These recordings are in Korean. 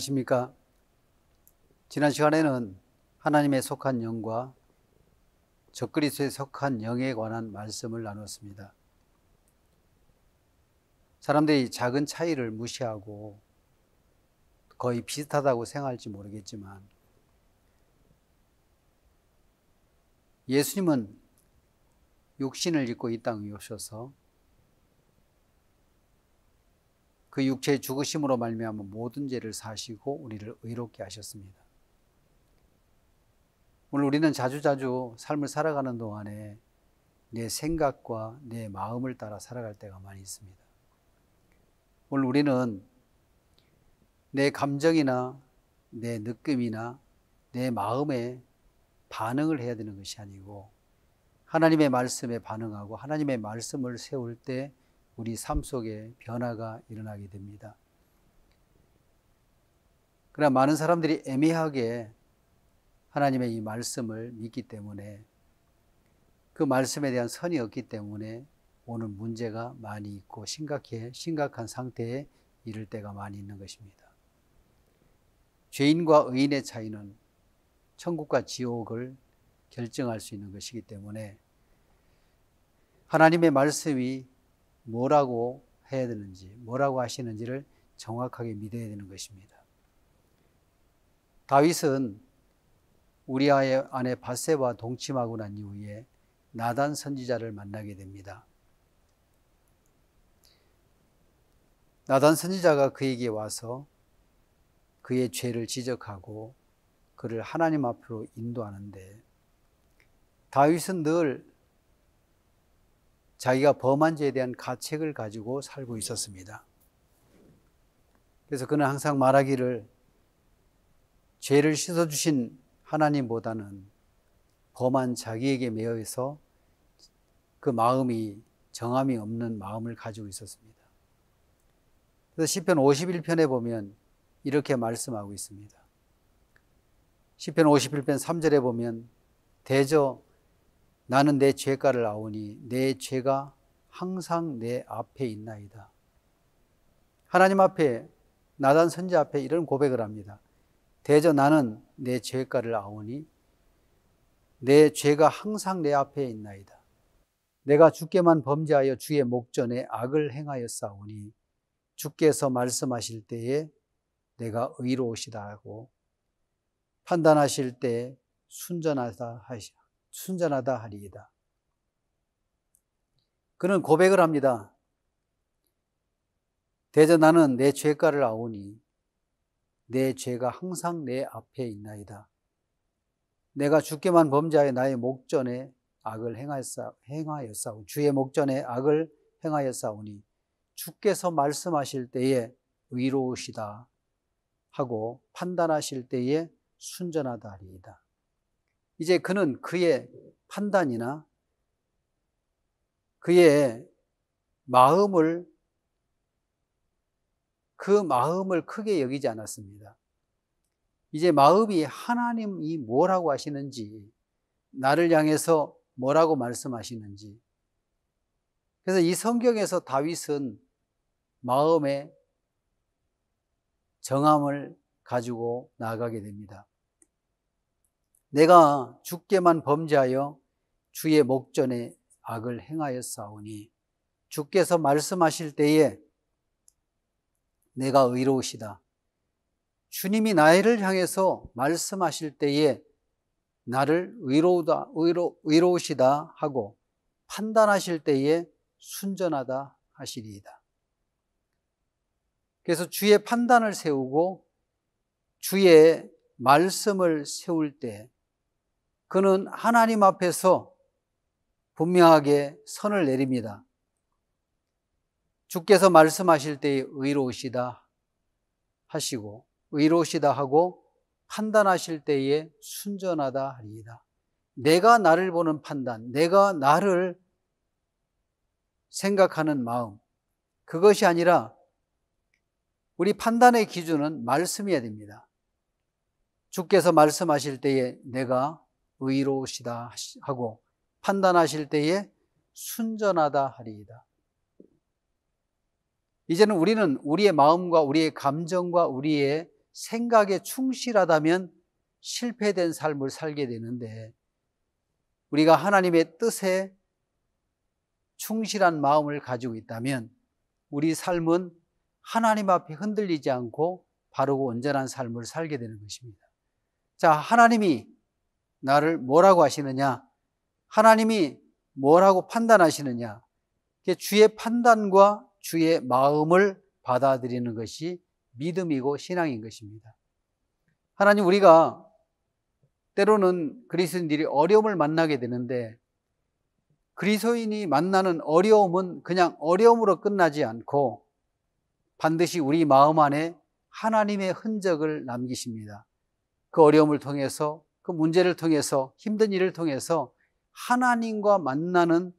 안녕하십니까? 지난 시간에는 하나님의 속한 영과 적그리스의 속한 영에 관한 말씀을 나눴습니다. 사람들이 작은 차이를 무시하고 거의 비슷하다고 생각할지 모르겠지만 예수님은 육신을 입고 이 땅에 오셔서 그 육체의 죽으심으로 말미암아 모든 죄를 사시고 우리를 의롭게 하셨습니다. 오늘 우리는 자주자주 삶을 살아가는 동안에 내 생각과 내 마음을 따라 살아갈 때가 많이 있습니다. 오늘 우리는 내 감정이나 내 느낌이나 내 마음에 반응을 해야 되는 것이 아니고 하나님의 말씀에 반응하고 하나님의 말씀을 세울 때 우리 삶 속에 변화가 일어나게 됩니다. 그러나 많은 사람들이 애매하게 하나님의 이 말씀을 믿기 때문에 그 말씀에 대한 선이 없기 때문에 오는 문제가 많이 있고 심각해 심각한 상태에 이를 때가 많이 있는 것입니다. 죄인과 의인의 차이는 천국과 지옥을 결정할 수 있는 것이기 때문에 하나님의 말씀이 뭐라고 해야 되는지, 뭐라고 하시는지를 정확하게 믿어야 되는 것입니다. 다윗은 우리 아내 바세와 동침하고 난 이후에 나단 선지자를 만나게 됩니다. 나단 선지자가 그에게 와서 그의 죄를 지적하고 그를 하나님 앞으로 인도하는데 다윗은 늘 자기가 범한 죄에 대한 가책을 가지고 살고 있었습니다. 그래서 그는 항상 말하기를 죄를 씻어주신 하나님보다는 범한 자기에게 매여서 그 마음이 정함이 없는 마음을 가지고 있었습니다. 그래서 시편 51편에 보면 이렇게 말씀하고 있습니다. 시편 51편 3절에 보면 대저 나는 내 죄가를 아오니 내 죄가 항상 내 앞에 있나이다. 하나님 앞에 나단 선자 앞에 이런 고백을 합니다. 대저 나는 내 죄가를 아오니 내 죄가 항상 내 앞에 있나이다. 내가 주께만 범죄하여 주의 목전에 악을 행하였사오니 주께서 말씀하실 때에 내가 의로우시다고 판단하실 때 순전하다 순전하다 하리이다. 그는 고백을 합니다. 대저 나는 내 죄가를 아오니 내 죄가 항상 내 앞에 있나이다. 내가 죽게만 범죄하여 나의 목전에 악을 행하였사, 행하 주의 목전에 악을 행하였사오니 주께서 말씀하실 때에 의로우시다 하고 판단하실 때에 순전하다 하리이다. 이제 그는 그의 판단이나 그의 마음을 그 마음을 크게 여기지 않았습니다. 이제 마음이 하나님이 뭐라고 하시는지, 나를 향해서 뭐라고 말씀하시는지. 그래서 이 성경에서 다윗은 마음의 정함을 가지고 나아가게 됩니다. 내가 주께만 범죄하여 주의 목전에 악을 행하였사오니 주께서 말씀하실 때에 내가 의로우시다. 주님이 나를 향해서 말씀하실 때에 나를 의로우다, 의로, 의로우시다 하고 판단하실 때에 순전하다 하시리이다. 그래서 주의 판단을 세우고 주의 말씀을 세울 때 그는 하나님 앞에서 분명하게 선을 내립니다. 주께서 말씀하실 때에 의로우시다 하시고 의로우시다 하고 판단하실 때에 순전하다 하리이다. 내가 나를 보는 판단, 내가 나를 생각하는 마음, 그것이 아니라 우리 판단의 기준은 말씀이어야 됩니다. 주께서 말씀하실 때에 내가 의로우시다 하고 판단하실 때에 순전하다 하리이다. 이제는 우리는 우리의 마음과 우리의 감정과 우리의 생각에 충실하다면 실패된 삶을 살게 되는데 우리가 하나님의 뜻에 충실한 마음을 가지고 있다면 우리 삶은 하나님 앞에 흔들리지 않고 바르고 온전한 삶을 살게 되는 것입니다. 자, 하나님이 나를 뭐라고 하시느냐? 하나님이 뭐라고 판단하시느냐? 주의 판단과 주의 마음을 받아들이는 것이 믿음이고 신앙인 것입니다. 하나님 우리가 때로는 그리스인들이 어려움을 만나게 되는데 그리스인이 만나는 어려움은 그냥 어려움으로 끝나지 않고 반드시 우리 마음 안에 하나님의 흔적을 남기십니다. 그 어려움을 통해서 그 문제를 통해서 힘든 일을 통해서 하나님과 만나는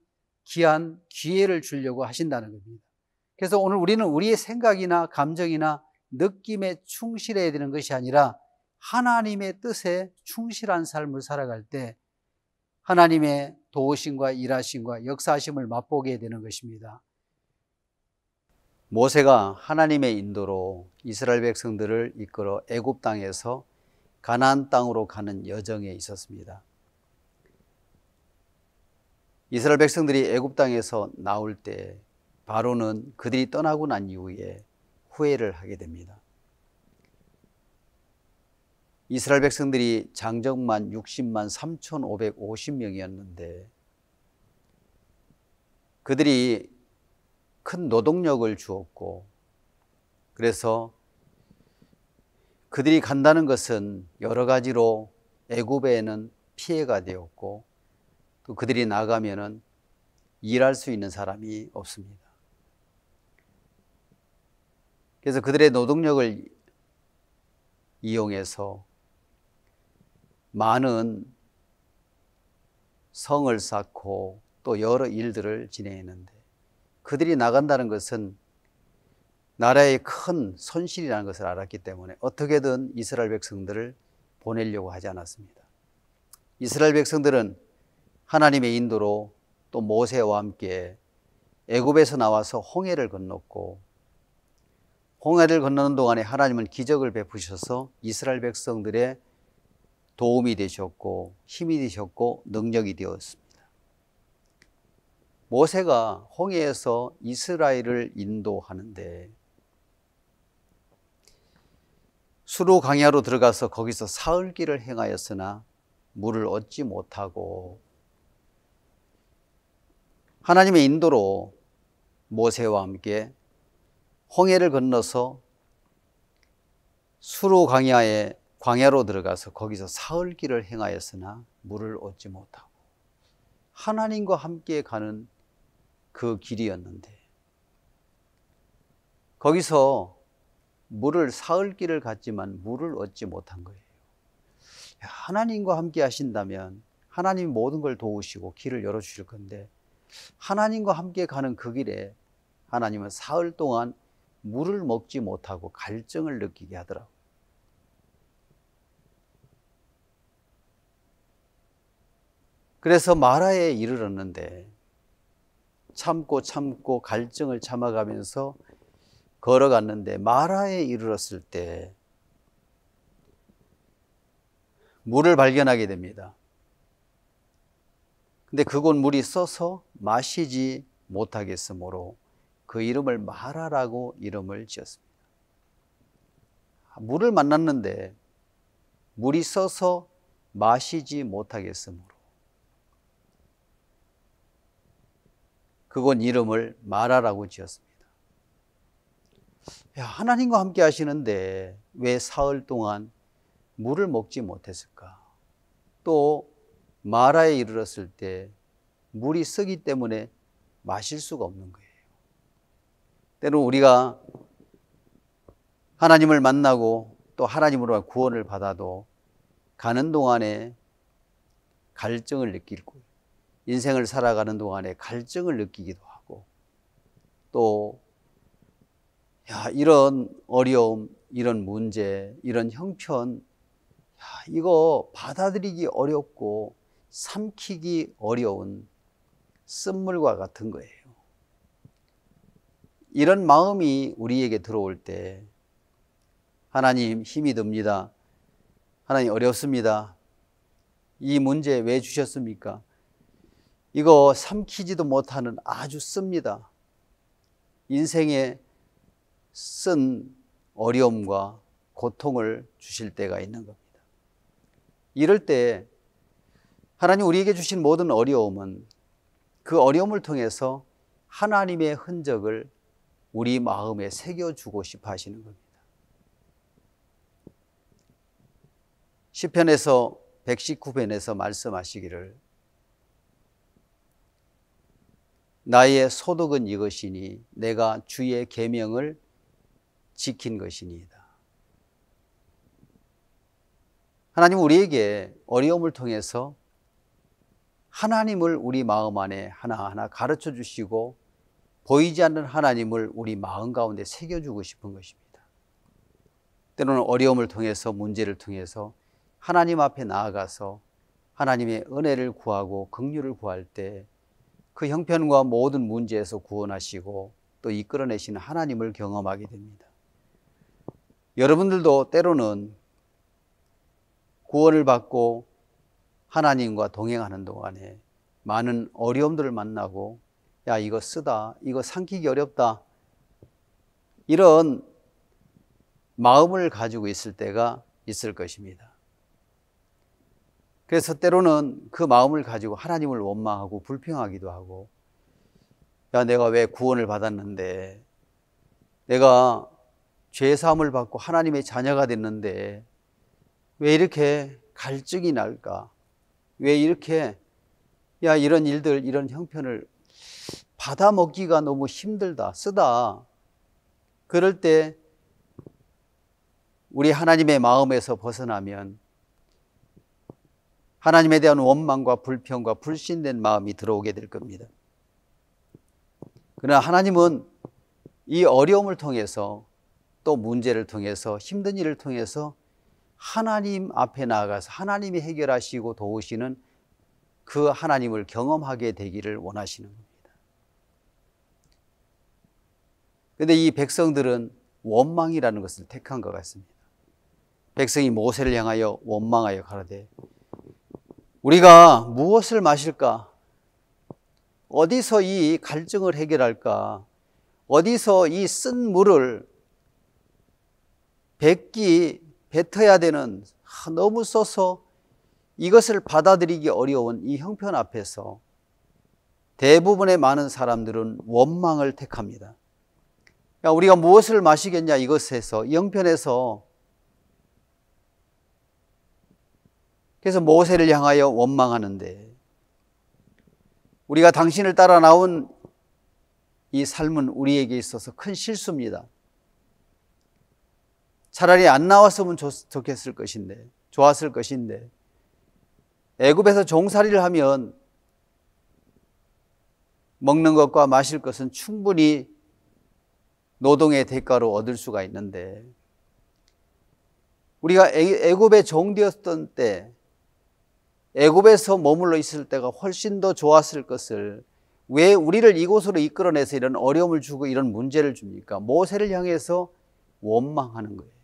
귀한 기회를 주려고 하신다는 겁니다. 그래서 오늘 우리는 우리의 생각이나 감정이나 느낌에 충실해야 되는 것이 아니라 하나님의 뜻에 충실한 삶을 살아갈 때 하나님의 도우심과 일하심과 역사심을 맛보게 되는 것입니다. 모세가 하나님의 인도로 이스라엘 백성들을 이끌어 애굽 땅에서 가나안 땅으로 가는 여정에 있었습니다. 이스라엘 백성들이 애굽 땅에서 나올 때 바로는 그들이 떠나고 난 이후에 후회를 하게 됩니다. 이스라엘 백성들이 장정만 60만 3,550명이었는데 그들이 큰 노동력을 주었고 그래서 그들이 간다는 것은 여러 가지로 애굽에는 피해가 되었고 또 그들이 나가면은 일할 수 있는 사람이 없습니다. 그래서 그들의 노동력을 이용해서 많은 성을 쌓고 또 여러 일들을 진행했는데 그들이 나간다는 것은 나라의 큰 손실이라는 것을 알았기 때문에 어떻게든 이스라엘 백성들을 보내려고 하지 않았습니다. 이스라엘 백성들은 하나님의 인도로 또 모세와 함께 애굽에서 나와서 홍해를 건넜고 홍해를 건너는 동안에 하나님은 기적을 베푸셔서 이스라엘 백성들의 도움이 되셨고 힘이 되셨고 능력이 되었습니다. 모세가 홍해에서 이스라엘을 인도하는데 수로 강야로 들어가서 거기서 사흘길을 행하였으나 물을 얻지 못하고 하나님의 인도로 모세와 함께 홍해를 건너서 수로 강야에 광야로 들어가서 거기서 사흘 길을 행하였으나 물을 얻지 못하고 하나님과 함께 가는 그 길이었는데 거기서 물을 사흘 길을 갔지만 물을 얻지 못한 거예요. 하나님과 함께 하신다면 하나님 모든 걸 도우시고 길을 열어 주실 건데 하나님과 함께 가는 그 길에 하나님은 사흘 동안 물을 먹지 못하고 갈증을 느끼게 하더라고요. 그래서 마라에 이르렀는데 참고 참고 갈증을 참아가면서 걸어갔는데 마라에 이르렀을 때 물을 발견하게 됩니다. 근데 그곳 물이 써서 마시지 못하겠으므로 그 이름을 마라라고 이름을 지었습니다. 물을 만났는데 물이 써서 마시지 못하겠으므로 그곳 이름을 마라라고 지었습니다. 야, 하나님과 함께 하시는데 왜 사흘 동안 물을 먹지 못했을까? 또 마라에 이르렀을 때 물이 쓰기 때문에 마실 수가 없는 거예요. 때로 우리가 하나님을 만나고 또 하나님으로 구원을 받아도 가는 동안에 갈증을 느끼고 인생을 살아가는 동안에 갈증을 느끼기도 하고 또 야, 이런 어려움, 이런 문제, 이런 형편, 야, 이거 받아들이기 어렵고 삼키기 어려운 쓴물과 같은 거예요. 이런 마음이 우리에게 들어올 때 하나님 힘이 듭니다. 하나님 어렵습니다. 이 문제 왜 주셨습니까? 이거 삼키지도 못하는 아주 씁니다. 인생에 쓴 어려움과 고통을 주실 때가 있는 겁니다. 이럴 때 하나님 우리에게 주신 모든 어려움은 그 어려움을 통해서 하나님의 흔적을 우리 마음에 새겨주고 싶어 하시는 겁니다. 시편에서 119편에서 말씀하시기를 나의 소득은 이것이니 내가 주의 계명을 지킨 것이니이다. 하나님 우리에게 어려움을 통해서 하나님을 우리 마음 안에 하나하나 가르쳐 주시고 보이지 않는 하나님을 우리 마음 가운데 새겨주고 싶은 것입니다. 때로는 어려움을 통해서 문제를 통해서 하나님 앞에 나아가서 하나님의 은혜를 구하고 긍휼을 구할 때 그 형편과 모든 문제에서 구원하시고 또 이끌어내시는 하나님을 경험하게 됩니다. 여러분들도 때로는 구원을 받고 하나님과 동행하는 동안에 많은 어려움들을 만나고 야 이거 쓰다 이거 삼키기 어렵다 이런 마음을 가지고 있을 때가 있을 것입니다. 그래서 때로는 그 마음을 가지고 하나님을 원망하고 불평하기도 하고 야 내가 왜 구원을 받았는데 내가 죄 사함을 받고 하나님의 자녀가 됐는데 왜 이렇게 갈증이 날까? 왜 이렇게 야 이런 일들 이런 형편을 받아 먹기가 너무 힘들다 쓰다 그럴 때 우리 하나님의 마음에서 벗어나면 하나님에 대한 원망과 불평과 불신된 마음이 들어오게 될 겁니다. 그러나 하나님은 이 어려움을 통해서 또 문제를 통해서 힘든 일을 통해서 하나님 앞에 나아가서 하나님이 해결하시고 도우시는 그 하나님을 경험하게 되기를 원하시는 겁니다. 근데 이 백성들은 원망이라는 것을 택한 것 같습니다. 백성이 모세를 향하여 원망하여 가라되 우리가 무엇을 마실까? 어디서 이 갈증을 해결할까? 어디서 이 쓴 물을 뱉기, 뱉어야 되는 아, 너무 써서 이것을 받아들이기 어려운 이 형편 앞에서 대부분의 많은 사람들은 원망을 택합니다. 야, 우리가 무엇을 마시겠냐 이것에서 이편에서 그래서 모세를 향하여 원망하는데 우리가 당신을 따라 나온 이 삶은 우리에게 있어서 큰 실수입니다. 차라리 안 나왔으면 좋겠을 것인데, 좋았을 것인데, 애굽에서 종살이를 하면 먹는 것과 마실 것은 충분히 노동의 대가로 얻을 수가 있는데, 우리가 애굽의 종되었던 때, 애굽에서 머물러 있을 때가 훨씬 더 좋았을 것을 왜 우리를 이곳으로 이끌어내서 이런 어려움을 주고 이런 문제를 줍니까? 모세를 향해서 원망하는 거예요.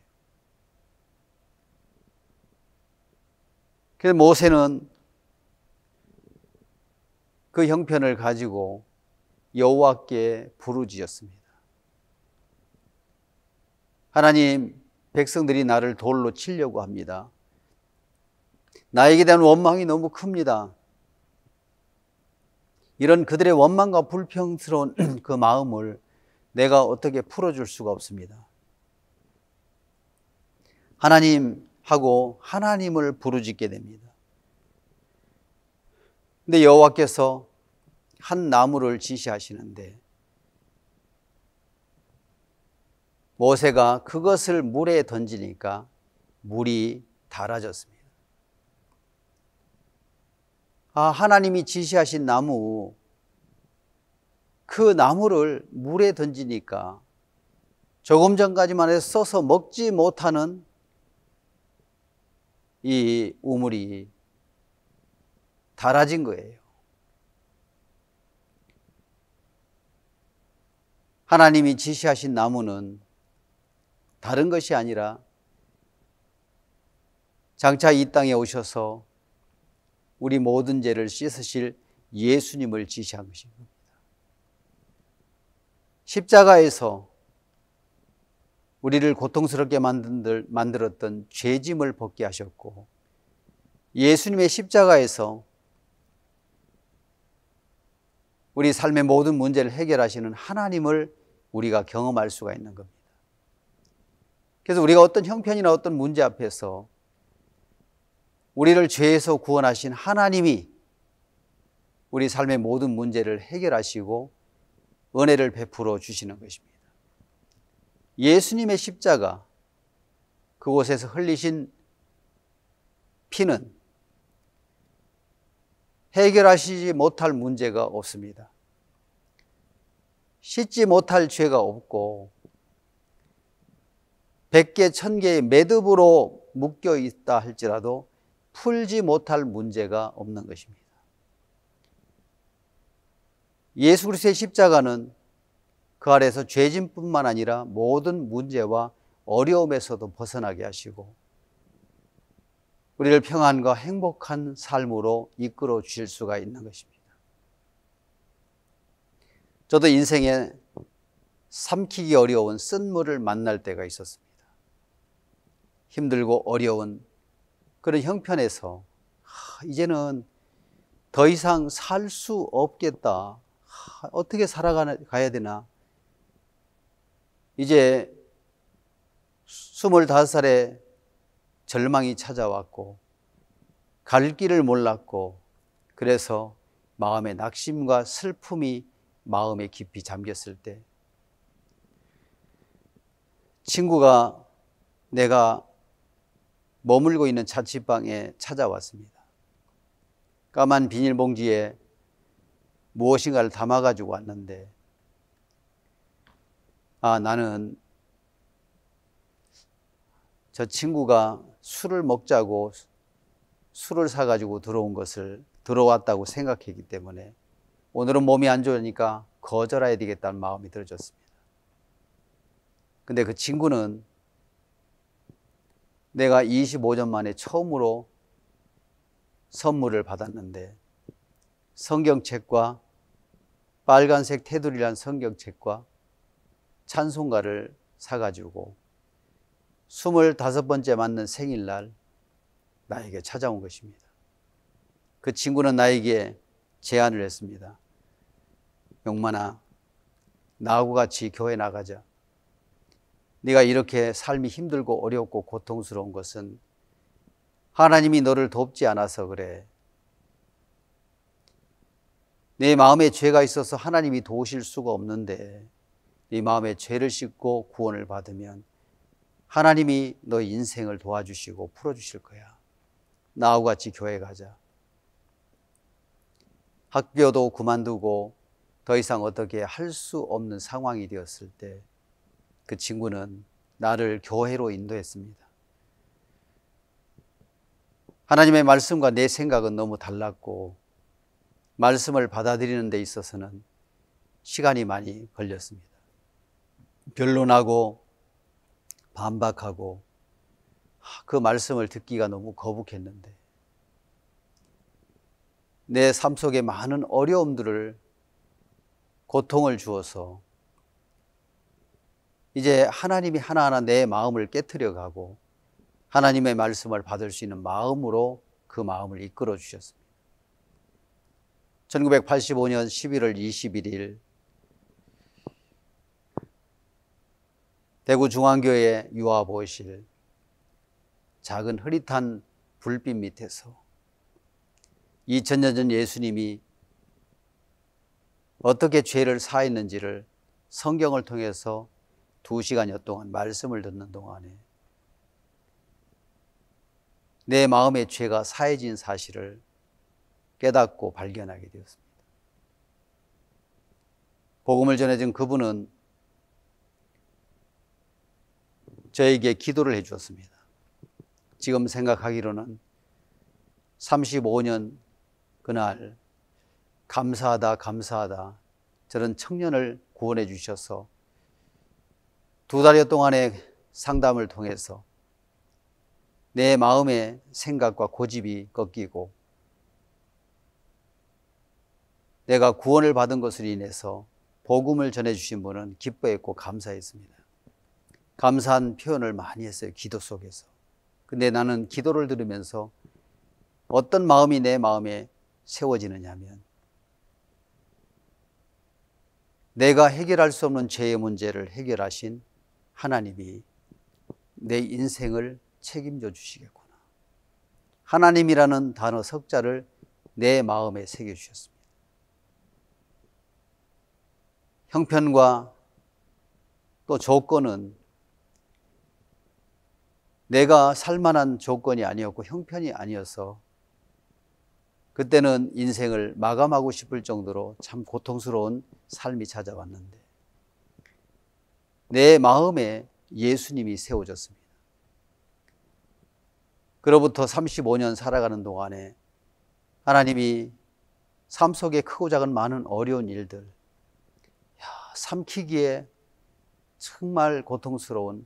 그래서 모세는 그 형편을 가지고 여호와께 부르짖었습니다. 하나님, 백성들이 나를 돌로 치려고 합니다. 나에게 대한 원망이 너무 큽니다. 이런 그들의 원망과 불평스러운 그 마음을 내가 어떻게 풀어줄 수가 없습니다. 하나님, 하고 하나님을 부르짖게 됩니다. 근데 여호와께서 한 나무를 지시하시는데 모세가 그것을 물에 던지니까 물이 달아졌습니다. 아, 하나님이 지시하신 나무, 그 나무를 물에 던지니까 조금 전까지만 해서 써서 먹지 못하는 이 우물이 닳아진 거예요. 하나님이 지시하신 나무는 다른 것이 아니라 장차 이 땅에 오셔서 우리 모든 죄를 씻으실 예수님을 지시한 것입니다. 십자가에서 우리를 고통스럽게 만들, 만들었던 죄짐을 벗게 하셨고 예수님의 십자가에서 우리 삶의 모든 문제를 해결하시는 하나님을 우리가 경험할 수가 있는 겁니다. 그래서 우리가 어떤 형편이나 어떤 문제 앞에서 우리를 죄에서 구원하신 하나님이 우리 삶의 모든 문제를 해결하시고 은혜를 베풀어 주시는 것입니다. 예수님의 십자가 그곳에서 흘리신 피는 해결하시지 못할 문제가 없습니다. 씻지 못할 죄가 없고 100개, 1000개의 매듭으로 묶여 있다 할지라도 풀지 못할 문제가 없는 것입니다. 예수 그리스도의 십자가는 그 아래에서 죄진뿐만 아니라 모든 문제와 어려움에서도 벗어나게 하시고 우리를 평안과 행복한 삶으로 이끌어 주실 수가 있는 것입니다. 저도 인생에 삼키기 어려운 쓴물을 만날 때가 있었습니다. 힘들고 어려운 그런 형편에서 하, 이제는 더 이상 살 수 없겠다. 하, 어떻게 살아가야 되나 이제 25살에 절망이 찾아왔고 갈 길을 몰랐고 그래서 마음의 낙심과 슬픔이 마음에 깊이 잠겼을 때 친구가 내가 머물고 있는 자취방에 찾아왔습니다. 까만 비닐봉지에 무엇인가를 담아가지고 왔는데 아, 나는 저 친구가 술을 먹자고 술을 사가지고 들어온 것을 들어왔다고 생각했기 때문에 오늘은 몸이 안 좋으니까 거절해야 되겠다는 마음이 들어졌습니다. 근데 그 친구는 내가 25년 만에 처음으로 선물을 받았는데 성경책과 빨간색 테두리란 성경책과 찬송가를 사가지고 25번째 맞는 생일날 나에게 찾아온 것입니다. 그 친구는 나에게 제안을 했습니다. 용만아, 나하고 같이 교회 나가자. 네가 이렇게 삶이 힘들고 어렵고 고통스러운 것은 하나님이 너를 돕지 않아서 그래. 내 마음에 죄가 있어서 하나님이 도우실 수가 없는데 네마음에 죄를 씻고 구원을 받으면 하나님이 너 인생을 도와주시고 풀어주실 거야. 나하고 같이 교회 가자. 학교도 그만두고 더 이상 어떻게 할 수 없는 상황이 되었을 때 그 친구는 나를 교회로 인도했습니다. 하나님의 말씀과 내 생각은 너무 달랐고 말씀을 받아들이는 데 있어서는 시간이 많이 걸렸습니다. 변론하고 반박하고 그 말씀을 듣기가 너무 거북했는데 내 삶 속에 많은 어려움들을 고통을 주어서 이제 하나님이 하나하나 내 마음을 깨뜨려 가고 하나님의 말씀을 받을 수 있는 마음으로 그 마음을 이끌어 주셨습니다. 1985년 11월 21일 대구중앙교회 유아보실 작은 흐릿한 불빛 밑에서 2000년 전 예수님이 어떻게 죄를 사했는지를 성경을 통해서 두 시간여 동안 말씀을 듣는 동안에 내 마음의 죄가 사해진 사실을 깨닫고 발견하게 되었습니다. 복음을 전해준 그분은 저에게 기도를 해 주었습니다. 지금 생각하기로는 35년 그날 감사하다 감사하다 저런 청년을 구원해 주셔서 두 달여 동안의 상담을 통해서 내 마음의 생각과 고집이 꺾이고 내가 구원을 받은 것으 인해서 복음을 전해 주신 분은 기뻐했고 감사했습니다. 감사한 표현을 많이 했어요. 기도 속에서. 근데 나는 기도를 들으면서 어떤 마음이 내 마음에 세워지느냐면 내가 해결할 수 없는 죄의 문제를 해결하신 하나님이 내 인생을 책임져 주시겠구나. 하나님이라는 단어 석자를 내 마음에 새겨 주셨습니다. 형편과 또 조건은 내가 살만한 조건이 아니었고 형편이 아니어서 그때는 인생을 마감하고 싶을 정도로 참 고통스러운 삶이 찾아왔는데 내 마음에 예수님이 세워졌습니다. 그로부터 35년 살아가는 동안에 하나님이 삶 속에 크고 작은 많은 어려운 일들, 야, 삼키기에 정말 고통스러운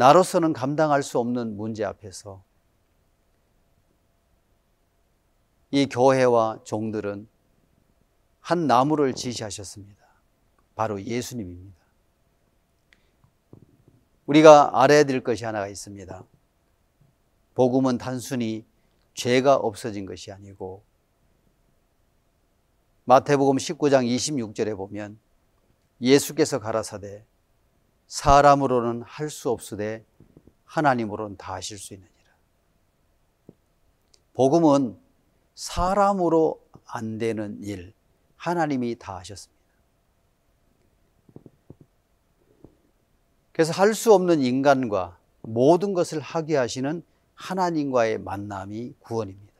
나로서는 감당할 수 없는 문제 앞에서 이 교회와 종들은 한 나무를 지시하셨습니다. 바로 예수님입니다. 우리가 알아야 될 것이 하나가 있습니다. 복음은 단순히 죄가 없어진 것이 아니고 마태복음 19장 26절에 보면 예수께서 가라사대 사람으로는 할 수 없으되 하나님으로는 다 하실 수 있느니라. 복음은 사람으로 안 되는 일, 하나님이 다 하셨습니다. 그래서 할 수 없는 인간과 모든 것을 하게 하시는 하나님과의 만남이 구원입니다.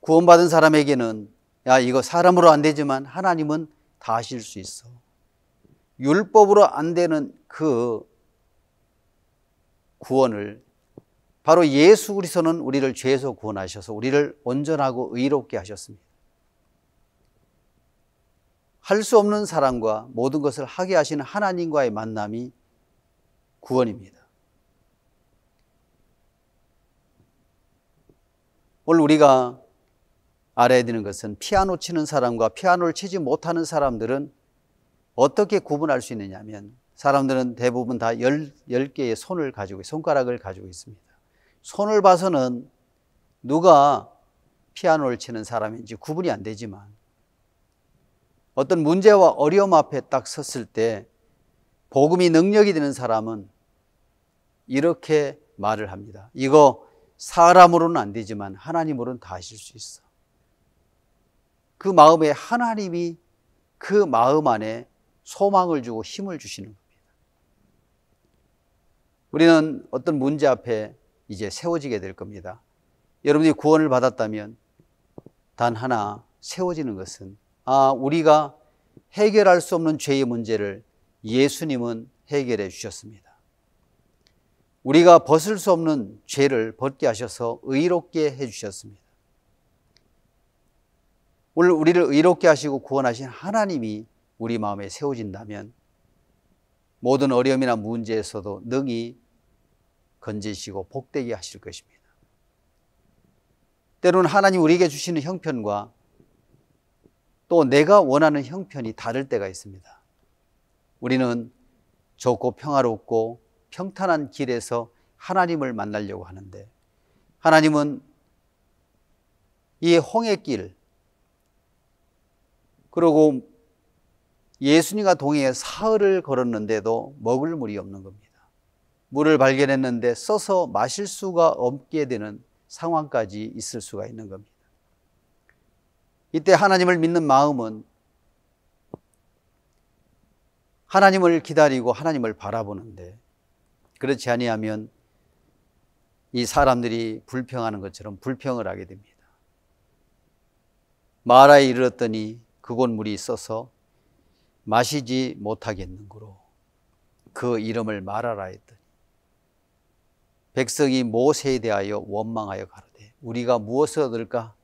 구원받은 사람에게는 야, 이거 사람으로 안 되지만 하나님은 다 하실 수 있어. 율법으로 안 되는 그 구원을 바로 예수 그리스도는 우리를 죄에서 구원하셔서 우리를 온전하고 의롭게 하셨습니다. 할 수 없는 사람과 모든 것을 하게 하시는 하나님과의 만남이 구원입니다. 오늘 우리가 알아야 되는 것은 피아노 치는 사람과 피아노를 치지 못하는 사람들은 어떻게 구분할 수 있느냐면 사람들은 대부분 다 10, 개의 손을 가지고 손가락을 가지고 있습니다. 손을 봐서는 누가 피아노를 치는 사람인지 구분이 안 되지만 어떤 문제와 어려움 앞에 딱 섰을 때 복음이 능력이 되는 사람은 이렇게 말을 합니다. 이거 사람으로는 안 되지만 하나님으로는 다 하실 수 있어. 그 마음에 하나님이 그 마음 안에 소망을 주고 힘을 주시는 겁니다. 우리는 어떤 문제 앞에 이제 세워지게 될 겁니다. 여러분이 구원을 받았다면 단 하나 세워지는 것은 아, 우리가 해결할 수 없는 죄의 문제를 예수님은 해결해 주셨습니다. 우리가 벗을 수 없는 죄를 벗게 하셔서 의롭게 해 주셨습니다. 오늘 우리를 의롭게 하시고 구원하신 하나님이 우리 마음에 세워진다면 모든 어려움이나 문제에서도 능히 건지시고 복되게 하실 것입니다. 때로는 하나님 우리에게 주시는 형편과 또 내가 원하는 형편이 다를 때가 있습니다. 우리는 좋고 평화롭고 평탄한 길에서 하나님을 만나려고 하는데 하나님은 이 홍해길 그리고 예수님과 동해 에 사흘을 걸었는데도 먹을 물이 없는 겁니다. 물을 발견했는데 써서 마실 수가 없게 되는 상황까지 있을 수가 있는 겁니다. 이때 하나님을 믿는 마음은 하나님을 기다리고 하나님을 바라보는데 그렇지 아니하면 이 사람들이 불평하는 것처럼 불평을 하게 됩니다. 마라에 이르렀더니 그곳 물이 있어서 마시지 못하겠는고로 그 이름을 말하라 했더니 백성이 모세에 대하여 원망하여 가로되 우리가 무엇을 얻을까?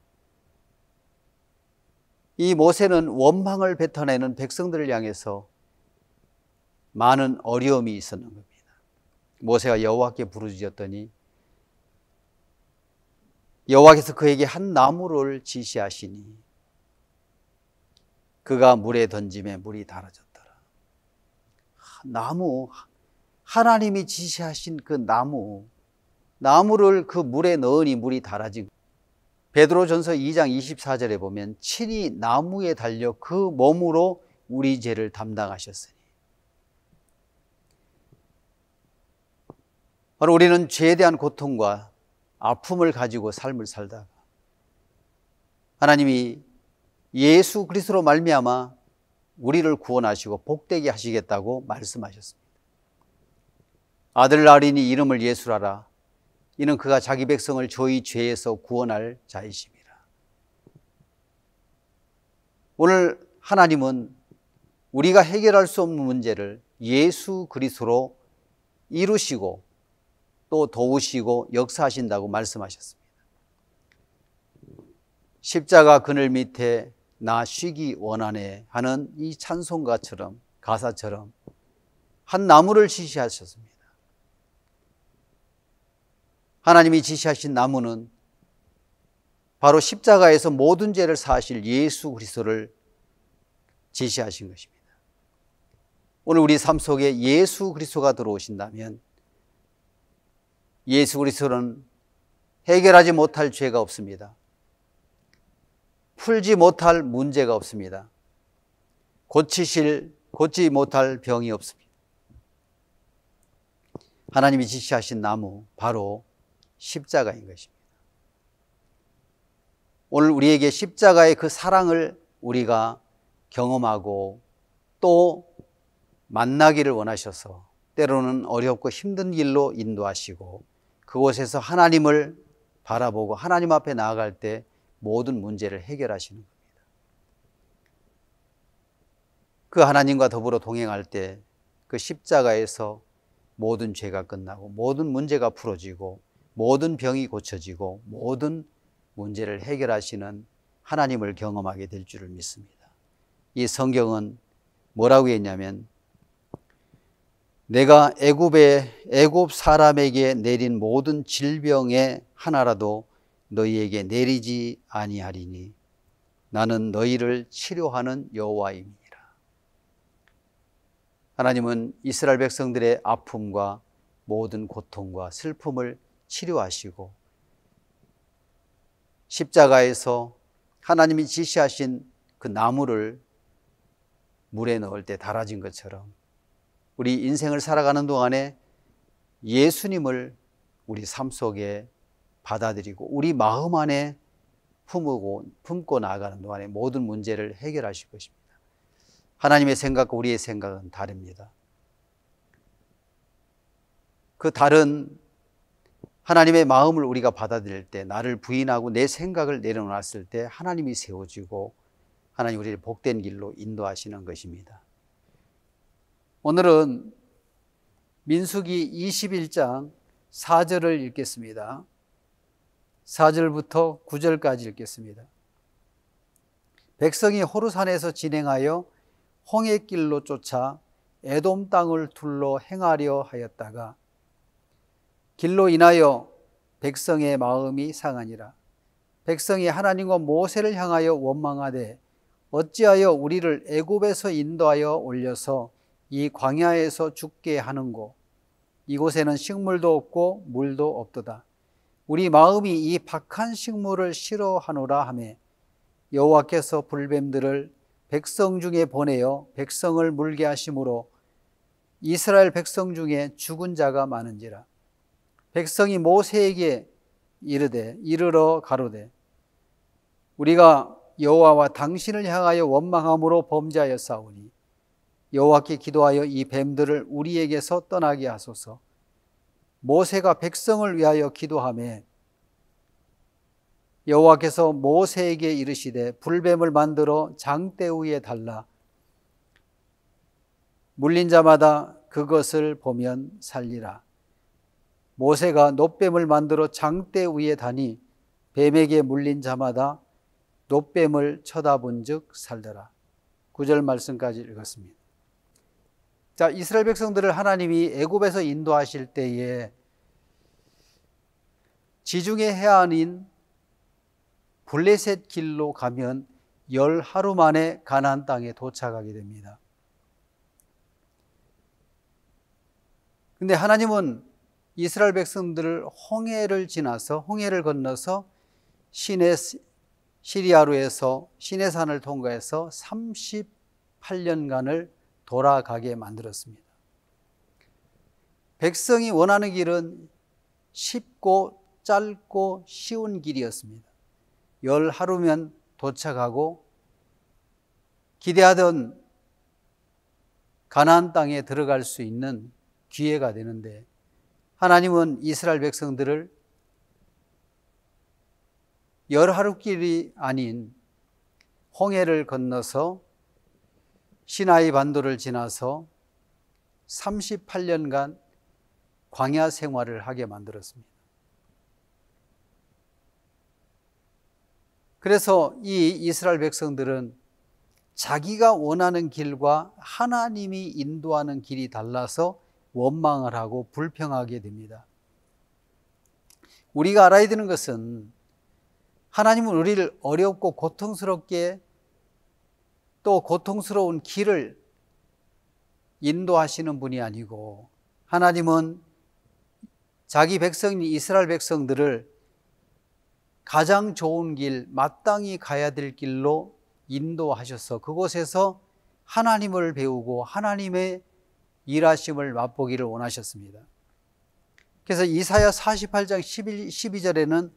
이 모세는 원망을 뱉어내는 백성들을 향해서 많은 어려움이 있었는 겁니다. 모세가 여호와께 부르짖었더니 여호와께서 그에게 한 나무를 지시하시니 그가 물에 던짐에 물이 달아졌더라. 나무 하나님이 지시하신 그 나무 나무를 그 물에 넣으니 물이 달아지 베드로전서 2장 24절에 보면 친히 나무에 달려 그 몸으로 우리 죄를 담당하셨으니 바로 우리는 죄에 대한 고통과 아픔을 가지고 삶을 살다가 하나님이 예수 그리스도로 말미암아 우리를 구원하시고 복되게 하시겠다고 말씀하셨습니다. 아들 나린이 이름을 예수라라. 이는 그가 자기 백성을 저희 죄에서 구원할 자이십니다. 오늘 하나님은 우리가 해결할 수 없는 문제를 예수 그리스로 이루시고 또 도우시고 역사하신다고 말씀하셨습니다. 십자가 그늘 밑에 나 쉬기 원하네 하는 이 찬송가처럼 가사처럼 한 나무를 지시하셨습니다. 하나님이 지시하신 나무는 바로 십자가에서 모든 죄를 사실 예수 그리스도를 지시하신 것입니다. 오늘 우리 삶 속에 예수 그리스도가 들어오신다면 예수 그리스도는 해결하지 못할 죄가 없습니다. 풀지 못할 문제가 없습니다. 고치실, 고치 못할 병이 없습니다. 하나님이 지시하신 나무, 바로 십자가인 것입니다. 오늘 우리에게 십자가의 그 사랑을 우리가 경험하고 또 만나기를 원하셔서 때로는 어렵고 힘든 길로 인도하시고 그곳에서 하나님을 바라보고 하나님 앞에 나아갈 때 모든 문제를 해결하시는 겁니다. 그 하나님과 더불어 동행할 때 그 십자가에서 모든 죄가 끝나고 모든 문제가 풀어지고 모든 병이 고쳐지고 모든 문제를 해결하시는 하나님을 경험하게 될 줄을 믿습니다. 이 성경은 뭐라고 했냐면 내가 애굽의 애굽 사람에게 내린 모든 질병의 하나라도 너희에게 내리지 아니하리니 나는 너희를 치료하는 여호와입니다. 하나님은 이스라엘 백성들의 아픔과 모든 고통과 슬픔을 치료하시고 십자가에서 하나님이 지시하신 그 나무를 물에 넣을 때 달아진 것처럼 우리 인생을 살아가는 동안에 예수님을 우리 삶 속에 받아들이고 우리 마음 안에 품고 품고 나가는 동안에 모든 문제를 해결하실 것입니다. 하나님의 생각과 우리의 생각은 다릅니다. 그 다른 하나님의 마음을 우리가 받아들일 때 나를 부인하고 내 생각을 내려놨을 때 하나님이 세워지고 하나님 우리를 복된 길로 인도하시는 것입니다. 오늘은 민수기 21장 4절을 읽겠습니다. 4절부터 9절까지 읽겠습니다. 백성이 호루산에서 진행하여 홍해 길로 쫓아 에돔 땅을 둘러 행하려 하였다가 길로 인하여 백성의 마음이 상하니라. 백성이 하나님과 모세를 향하여 원망하되 어찌하여 우리를 애굽에서 인도하여 올려서 이 광야에서 죽게 하는고 이곳에는 식물도 없고 물도 없도다. 우리 마음이 이 박한 식물을 싫어하노라 하며 여호와께서 불뱀들을 백성 중에 보내어 백성을 물게 하심으로 이스라엘 백성 중에 죽은 자가 많은지라 백성이 모세에게 이르되 이르러 가로되 우리가 여호와와 당신을 향하여 원망함으로 범죄하였사오니 여호와께 기도하여 이 뱀들을 우리에게서 떠나게 하소서 모세가 백성을 위하여 기도함에 여호와께서 모세에게 이르시되 불뱀을 만들어 장대 위에 달라 물린 자마다 그것을 보면 살리라 모세가 노뱀을 만들어 장대 위에 다니 뱀에게 물린 자마다 노뱀을 쳐다본즉 살더라 구절 말씀까지 읽었습니다. 자, 이스라엘 백성들을 하나님이 애굽에서 인도하실 때에 지중해 해안인 블레셋 길로 가면 열 하루 만에 가나안 땅에 도착하게 됩니다. 근데 하나님은 이스라엘 백성들을 홍해를 지나서 홍해를 건너서 시내 시리아루에서 시내산을 통과해서 38년간을 돌아가게 만들었습니다. 백성이 원하는 길은 쉽고 짧고 쉬운 길이었습니다. 열 하루면 도착하고 기대하던 가나안 땅에 들어갈 수 있는 기회가 되는데 하나님은 이스라엘 백성들을 열 하루 길이 아닌 홍해를 건너서 시나이 반도를 지나서 38년간 광야 생활을 하게 만들었습니다. 그래서 이 이스라엘 백성들은 자기가 원하는 길과 하나님이 인도하는 길이 달라서 원망을 하고 불평하게 됩니다. 우리가 알아야 되는 것은 하나님은 우리를 어렵고 고통스럽게 또 고통스러운 길을 인도하시는 분이 아니고 하나님은 자기 백성인 이스라엘 백성들을 가장 좋은 길, 마땅히 가야 될 길로 인도하셔서 그곳에서 하나님을 배우고 하나님의 일하심을 맛보기를 원하셨습니다. 그래서 이사야 48장 1 12절에는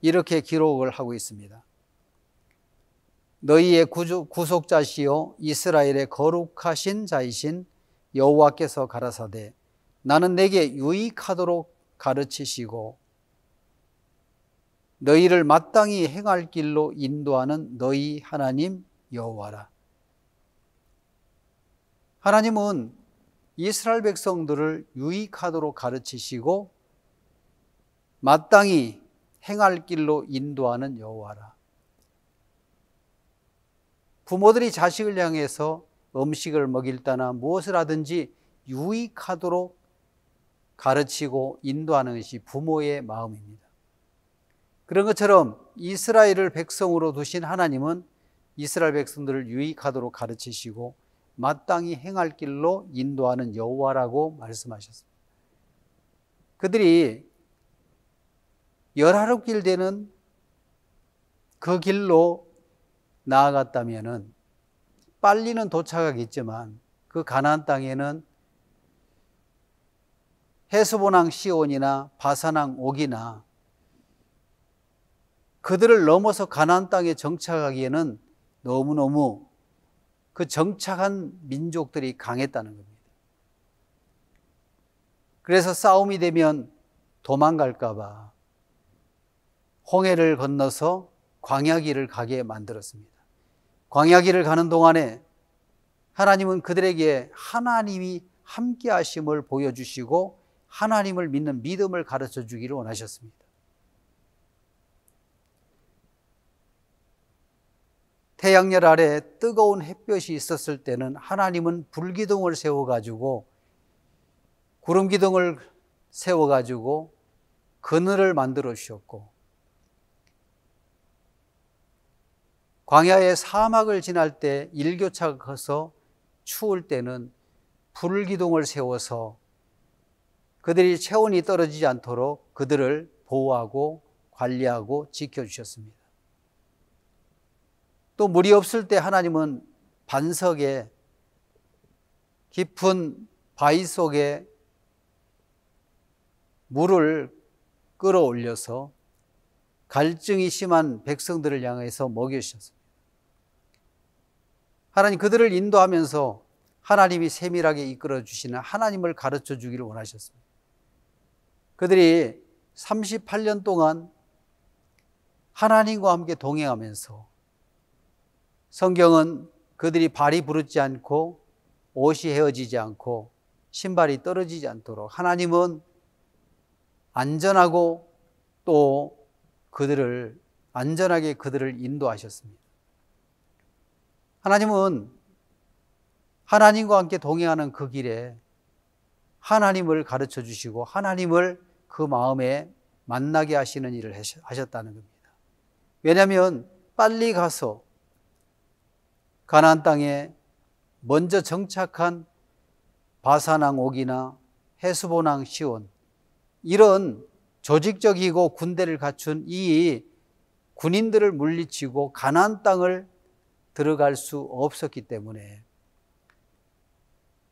이렇게 기록을 하고 있습니다. 너희의 구주, 구속자시요 이스라엘의 거룩하신 자이신 여호와께서 가라사대 나는 내게 유익하도록 가르치시고 너희를 마땅히 행할 길로 인도하는 너희 하나님 여호와라. 하나님은 이스라엘 백성들을 유익하도록 가르치시고 마땅히 행할 길로 인도하는 여호와라. 부모들이 자식을 향해서 음식을 먹일 때나 무엇을 하든지 유익하도록 가르치고 인도하는 것이 부모의 마음입니다. 그런 것처럼 이스라엘을 백성으로 두신 하나님은 이스라엘 백성들을 유익하도록 가르치시고 마땅히 행할 길로 인도하는 여호와라고 말씀하셨습니다. 그들이 열하롭길 되는 그 길로 나아갔다면은 빨리는 도착하겠지만 그 가나안 땅에는 해수본왕 시온이나 바산왕 옥이나 그들을 넘어서 가나안 땅에 정착하기에는 너무너무 그 정착한 민족들이 강했다는 겁니다. 그래서 싸움이 되면 도망갈까봐 홍해를 건너서 광야길을 가게 만들었습니다. 광야 길을 가는 동안에 하나님은 그들에게 하나님이 함께 하심을 보여주시고 하나님을 믿는 믿음을 가르쳐 주기를 원하셨습니다. 태양열 아래 뜨거운 햇볕이 있었을 때는 하나님은 불기둥을 세워가지고 구름기둥을 세워가지고 그늘을 만들어 주셨고 광야의 사막을 지날 때 일교차가 커서 추울 때는 불기둥을 세워서 그들이 체온이 떨어지지 않도록 그들을 보호하고 관리하고 지켜주셨습니다. 또 물이 없을 때 하나님은 반석에 깊은 바위 속에 물을 끌어올려서 갈증이 심한 백성들을 향해서 먹여주셨습니다. 하나님 그들을 인도하면서 하나님이 세밀하게 이끌어 주시는 하나님을 가르쳐 주기를 원하셨습니다. 그들이 38년 동안 하나님과 함께 동행하면서 성경은 그들이 발이 부르지 않고 옷이 헤어지지 않고 신발이 떨어지지 않도록 하나님은 안전하고 또 그들을 안전하게 그들을 인도하셨습니다. 하나님은 하나님과 함께 동행하는 그 길에 하나님을 가르쳐 주시고 하나님을 그 마음에 만나게 하시는 일을 하셨다는 겁니다. 왜냐하면 빨리 가서 가나안 땅에 먼저 정착한 바산왕 옥이나 헤스본왕 시온 이런 조직적이고 군대를 갖춘 이 군인들을 물리치고 가나안 땅을 들어갈 수 없었기 때문에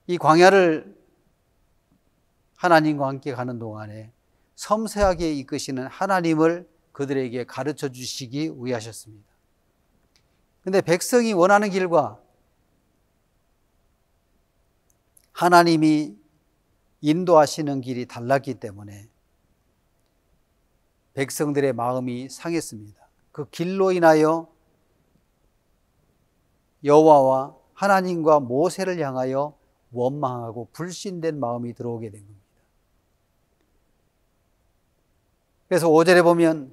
이 광야를 하나님과 함께 가는 동안에 섬세하게 이끄시는 하나님을 그들에게 가르쳐 주시기 위하셨습니다. 근데 백성이 원하는 길과 하나님이 인도하시는 길이 달랐기 때문에 백성들의 마음이 상했습니다. 그 길로 인하여 여호와와 하나님과 모세를 향하여 원망하고 불신된 마음이 들어오게 된 겁니다. 그래서 5절에 보면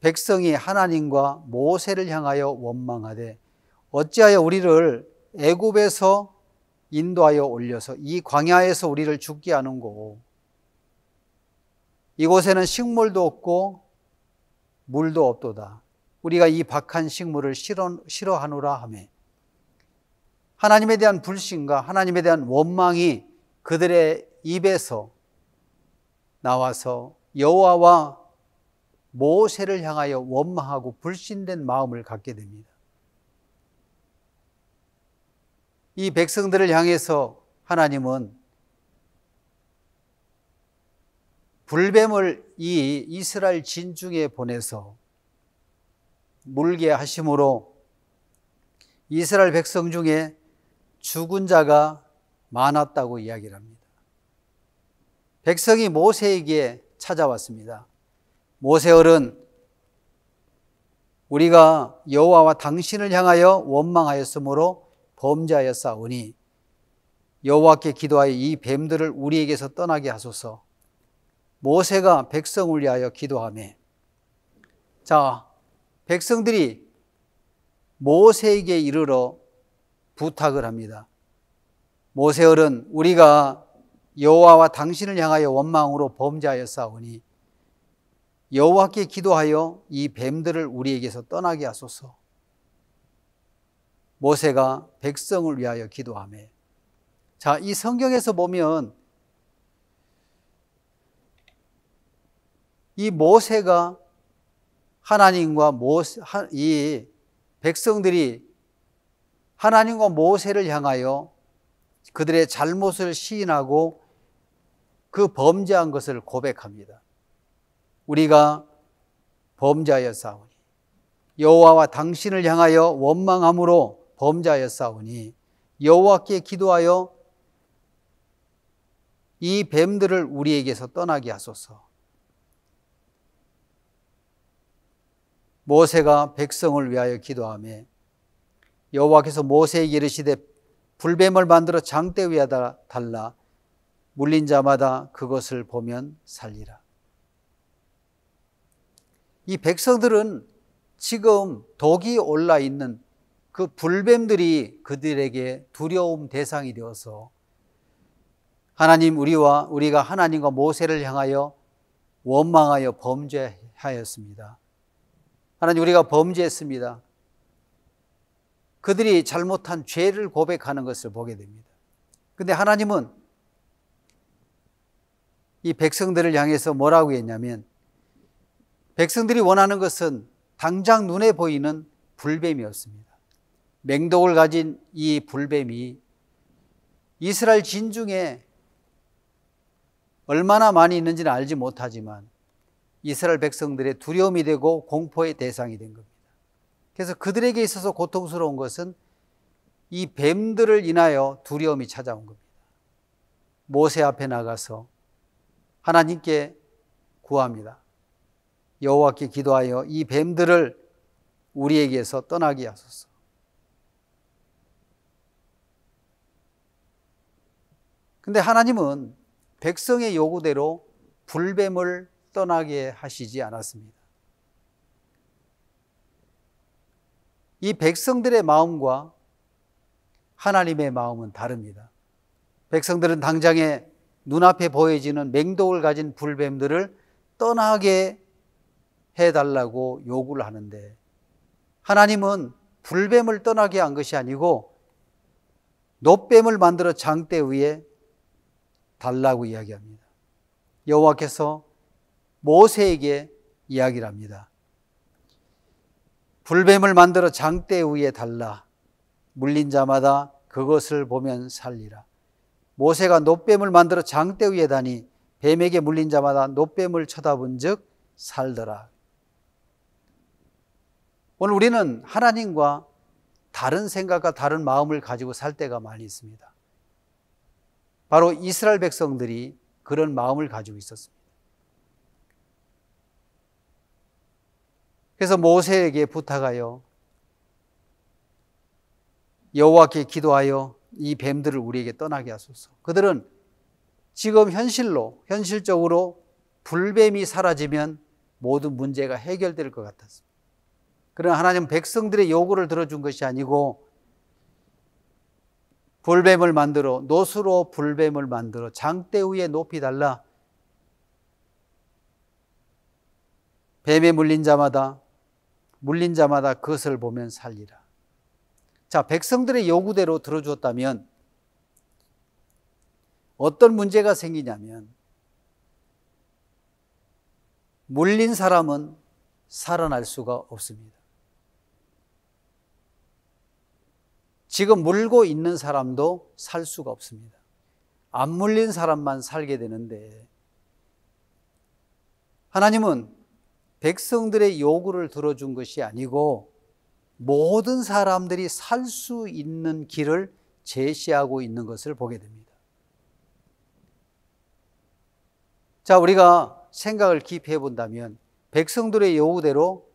백성이 하나님과 모세를 향하여 원망하되 어찌하여 우리를 애굽에서 인도하여 올려서 이 광야에서 우리를 죽게 하는고 이곳에는 식물도 없고 물도 없도다 우리가 이 박한 식물을 싫어, 하노라 하며 하나님에 대한 불신과 하나님에 대한 원망이 그들의 입에서 나와서 여호와와 모세를 향하여 원망하고 불신된 마음을 갖게 됩니다. 이 백성들을 향해서 하나님은 불뱀을 이 이스라엘 진중에 보내서 물게 하심으로 이스라엘 백성 중에 죽은 자가 많았다고 이야기를 합니다. 백성이 모세에게 찾아왔습니다. 모세얼은 우리가 여호와와 당신을 향하여 원망하였으므로 범죄하였사오니 여호와께 기도하여 이 뱀들을 우리에게서 떠나게 하소서. 모세가 백성을 위하여 기도하며 자, 백성들이 모세에게 이르러 부탁을 합니다. 모세얼은 우리가 여호와와 당신을 향하여 원망으로 범죄하였사오니 여호와께 기도하여 이 뱀들을 우리에게서 떠나게 하소서. 모세가 백성을 위하여 기도함에 자, 이 성경에서 보면 이 모세가 하나님과 모세, 이 백성들이 하나님과 모세를 향하여 그들의 잘못을 시인하고 그 범죄한 것을 고백합니다. 우리가 범죄하였사오니 여호와와 당신을 향하여 원망함으로 범죄하였사오니 여호와께 기도하여 이 뱀들을 우리에게서 떠나게 하소서. 모세가 백성을 위하여 기도하며 여호와께서 모세에게 이르시되 불뱀을 만들어 장대 위에 달라 물린 자마다 그것을 보면 살리라. 이 백성들은 지금 독이 올라 있는 그 불뱀들이 그들에게 두려움 대상이 되어서 하나님 우리와 우리가 하나님과 모세를 향하여 원망하여 범죄하였습니다. 하나님 우리가 범죄했습니다. 그들이 잘못한 죄를 고백하는 것을 보게 됩니다. 근데 하나님은 이 백성들을 향해서 뭐라고 했냐면 백성들이 원하는 것은 당장 눈에 보이는 불뱀이었습니다. 맹독을 가진 이 불뱀이 이스라엘 진중에 얼마나 많이 있는지는 알지 못하지만 이스라엘 백성들의 두려움이 되고 공포의 대상이 된 겁니다. 그래서 그들에게 있어서 고통스러운 것은 이 뱀들을 인하여 두려움이 찾아온 겁니다. 모세 앞에 나가서 하나님께 구합니다. 여호와께 기도하여 이 뱀들을 우리에게서 떠나게 하소서. 근데 하나님은 백성의 요구대로 불뱀을 떠나게 하시지 않았습니다. 이 백성들의 마음과 하나님의 마음은 다릅니다. 백성들은 당장에 눈앞에 보여지는 맹독을 가진 불뱀들을 떠나게 해달라고 요구를 하는데 하나님은 불뱀을 떠나게 한 것이 아니고 노뱀을 만들어 장대 위에 달라고 이야기합니다. 여호와께서 모세에게 이야기를 합니다. 불뱀을 만들어 장대 위에 달라 물린 자마다 그것을 보면 살리라. 모세가 노뱀을 만들어 장대 위에 다니 뱀에게 물린 자마다 노뱀을 쳐다본즉 살더라. 오늘 우리는 하나님과 다른 생각과 다른 마음을 가지고 살 때가 많이 있습니다. 바로 이스라엘 백성들이 그런 마음을 가지고 있었습니다. 그래서 모세에게 부탁하여 여호와께 기도하여 이 뱀들을 우리에게 떠나게 하소서. 그들은 지금 현실로 현실적으로 불뱀이 사라지면 모든 문제가 해결될 것 같았습니다. 그러나 하나님 백성들의 요구를 들어준 것이 아니고 불뱀을 만들어 노수로 불뱀을 만들어 장대 위에 높이 달라 뱀에 물린 자마다 물린 자마다 그것을 보면 살리라. 자, 백성들의 요구대로 들어주었다면 어떤 문제가 생기냐면 물린 사람은 살아날 수가 없습니다. 지금 물고 있는 사람도 살 수가 없습니다. 안 물린 사람만 살게 되는데 하나님은 백성들의 요구를 들어준 것이 아니고 모든 사람들이 살 수 있는 길을 제시하고 있는 것을 보게 됩니다. 자, 우리가 생각을 깊이 해본다면 백성들의 요구대로